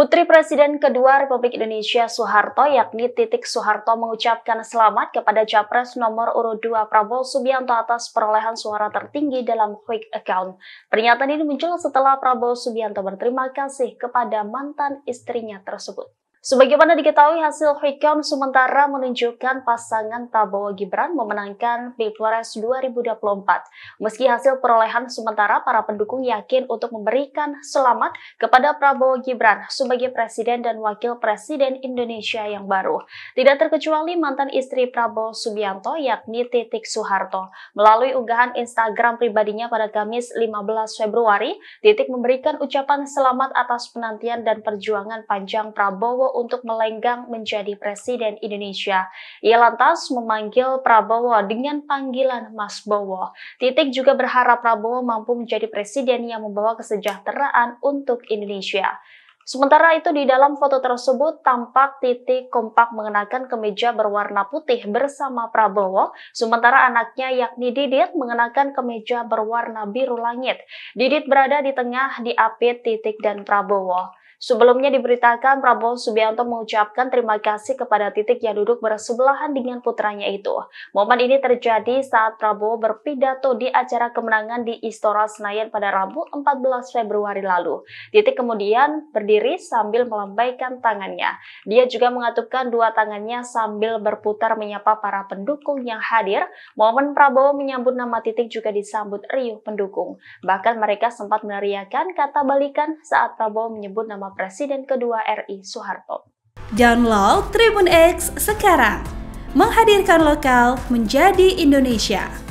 Putri Presiden kedua Republik Indonesia Soeharto yakni Titik Soeharto mengucapkan selamat kepada Capres nomor urut 2 Prabowo Subianto atas perolehan suara tertinggi dalam quick account. Pernyataan ini muncul setelah Prabowo Subianto berterima kasih kepada mantan istrinya tersebut. Sebagaimana diketahui hasil quick count sementara menunjukkan pasangan Prabowo Gibran memenangkan Pilpres 2024. Meski hasil perolehan sementara para pendukung yakin untuk memberikan selamat kepada Prabowo Gibran sebagai presiden dan wakil presiden Indonesia yang baru. Tidak terkecuali mantan istri Prabowo Subianto yakni Titik Soeharto. Melalui unggahan Instagram pribadinya pada Kamis 15 Februari, Titik memberikan ucapan selamat atas penantian dan perjuangan panjang Prabowo untuk melenggang menjadi Presiden Indonesia. Ia lantas memanggil Prabowo dengan panggilan Mas Bowo. Titik juga berharap Prabowo mampu menjadi Presiden yang membawa kesejahteraan untuk Indonesia. Sementara itu di dalam foto tersebut tampak titik kompak mengenakan kemeja berwarna putih bersama Prabowo, sementara anaknya yakni Didit mengenakan kemeja berwarna biru langit. Didit berada di tengah diapit titik dan Prabowo. Sebelumnya diberitakan Prabowo Subianto mengucapkan terima kasih kepada titik yang duduk bersebelahan dengan putranya itu. Momen ini terjadi saat Prabowo berpidato di acara kemenangan di Istora Senayan pada Rabu 14 Februari lalu. Titik kemudian berdiri berdiri sambil melambaikan tangannya. Dia juga mengatupkan dua tangannya sambil berputar menyapa para pendukung yang hadir. Momen Prabowo menyambut nama titik juga disambut riuh pendukung. Bahkan mereka sempat meneriakan kata balikan saat Prabowo menyebut nama Presiden kedua RI Soeharto. Download Tribun X sekarang. Menghadirkan lokal menjadi Indonesia.